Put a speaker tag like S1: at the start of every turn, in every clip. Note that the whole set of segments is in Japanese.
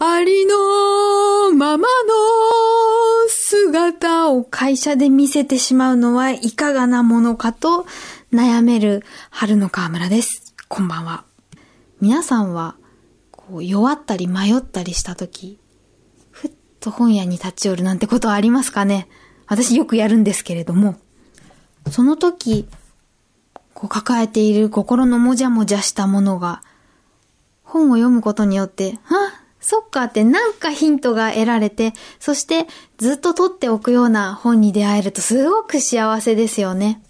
S1: ありのままの姿を会社で見せてしまうのはいかがなものかと悩める春の河村です。こんばんは。皆さんは、こう、弱ったり迷ったりした時、ふっと本屋に立ち寄るなんてことはありますかね私よくやるんですけれども、その時、こう抱えている心のもじゃもじゃしたものが本を読むことによって、あ、そっかってなんかヒントが得られて、そしてずっと取っておくような本に出会えるとすごく幸せですよね。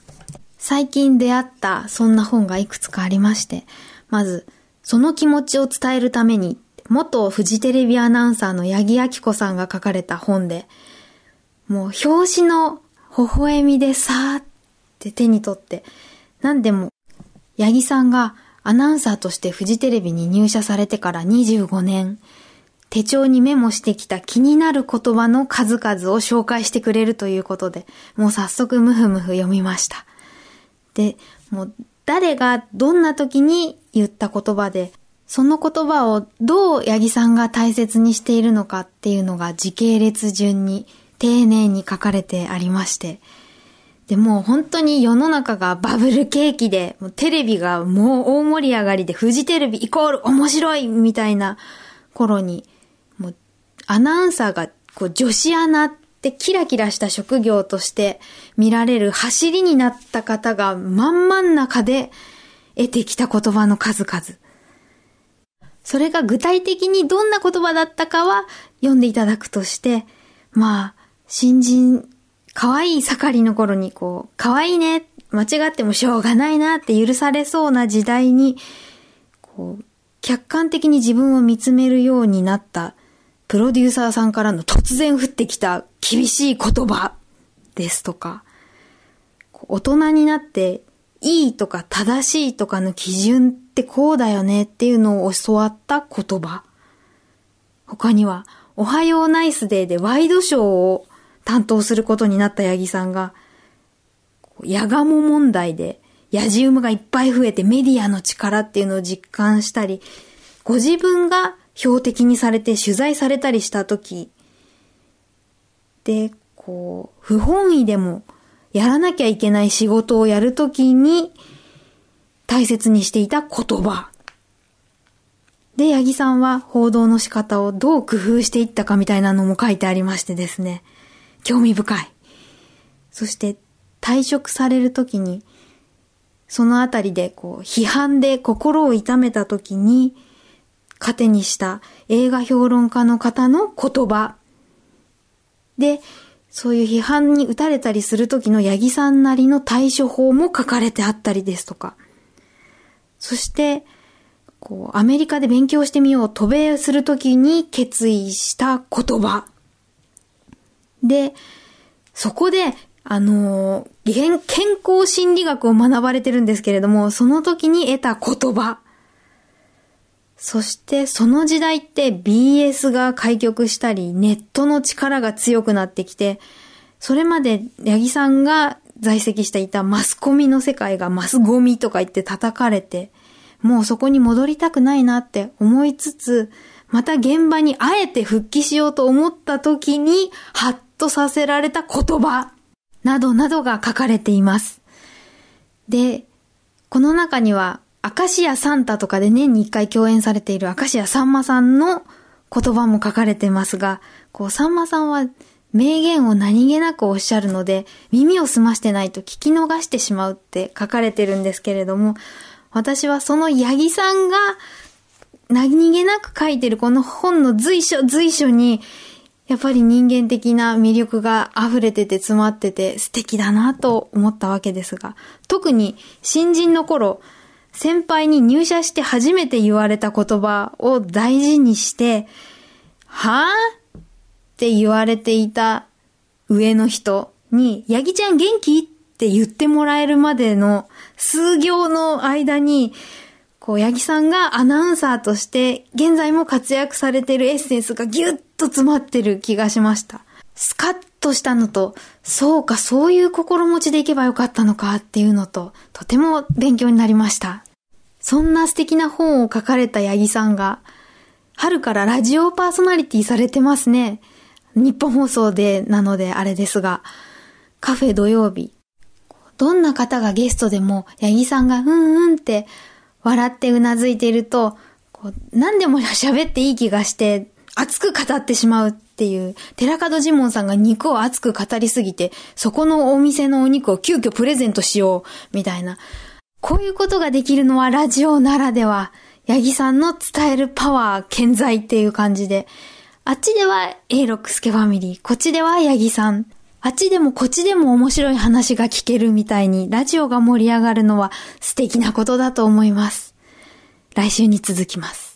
S1: 最近出会ったそんな本がいくつかありまして、まず、その気持ちを伝えるために、元フジテレビアナウンサーの八木明子さんが書かれた本で、もう表紙の微笑みでさーって手に取って、何でも、八木さんがアナウンサーとしてフジテレビに入社されてから25年、手帳にメモしてきた気になる言葉の数々を紹介してくれるということで、もう早速ムフムフ読みました。で、もう誰がどんな時に言った言葉で、その言葉をどう八木さんが大切にしているのかっていうのが時系列順に丁寧に書かれてありまして、で、もう本当に世の中がバブル景気で、もうテレビがもう大盛り上がりで、フジテレビイコール面白いみたいな頃に、もうアナウンサーがこう女子アナってキラキラした職業として見られる走りになった方がまんまん中で得てきた言葉の数々。それが具体的にどんな言葉だったかは読んでいただくとして、まあ、新人可愛い盛りの頃にこう、可愛いね、間違ってもしょうがないなって許されそうな時代に、こう、客観的に自分を見つめるようになったプロデューサーさんからの突然降ってきた厳しい言葉ですとか、大人になっていいとか正しいとかの基準ってこうだよねっていうのを教わった言葉。他には、おはようナイスデーでワイドショーを担当することになった八木さんが、ヤガモ問題で、ヤジウムがいっぱい増えてメディアの力っていうのを実感したり、ご自分が標的にされて取材されたりした時で、こう、不本意でもやらなきゃいけない仕事をやるときに大切にしていた言葉。で、八木さんは報道の仕方をどう工夫していったかみたいなのも書いてありましてですね。興味深い。そして退職されるときに、そのあたりでこう、批判で心を痛めたときに、糧にした映画評論家の方の言葉。で、そういう批判に打たれたりする時の八木さんなりの対処法も書かれてあったりですとか。そして、こう、アメリカで勉強してみよう、渡米するときに決意した言葉。で、そこで、あの健康心理学を学ばれてるんですけれども、その時に得た言葉。そしてその時代って BS が開局したり、ネットの力が強くなってきて、それまで八木さんが在籍していたマスコミの世界がマスゴミとか言って叩かれて、もうそこに戻りたくないなって思いつつ、また現場にあえて復帰しようと思った時に、はっとさせられた言葉などなどが書かれています。で、この中には、明石家サンタとかで年に一回共演されている明石家さんまさんの言葉も書かれてますが、こう、さんまさんは名言を何気なくおっしゃるので、耳を澄ましてないと聞き逃してしまうって書かれてるんですけれども、私はその八木さんが何気なく書いてるこの本の随所随所に、やっぱり人間的な魅力が溢れてて詰まってて素敵だなと思ったわけですが、特に新人の頃、先輩に入社して初めて言われた言葉を大事にして、はぁ、って言われていた上の人に、ヤギちゃん元気って言ってもらえるまでの数行の間に、こう、八木さんがアナウンサーとして、現在も活躍されているエッセンスがギュッと詰まってる気がしました。スカッとしたのと、そうか、そういう心持ちでいけばよかったのかっていうのと、とても勉強になりました。そんな素敵な本を書かれた八木さんが、春からラジオパーソナリティされてますね。日本放送でなのであれですが、カフェ土曜日。どんな方がゲストでも、八木さんがうんうんって笑ってうなずいていると、こう何でも喋っていい気がして、熱く語ってしまうっていう、寺門ジモンさんが肉を熱く語りすぎて、そこのお店のお肉を急遽プレゼントしよう、みたいな。こういうことができるのはラジオならでは、ヤギさんの伝えるパワー健在っていう感じで、あっちでは A ロックスケファミリー、こっちではヤギさん、あっちでもこっちでも面白い話が聞けるみたいにラジオが盛り上がるのは素敵なことだと思います。来週に続きます。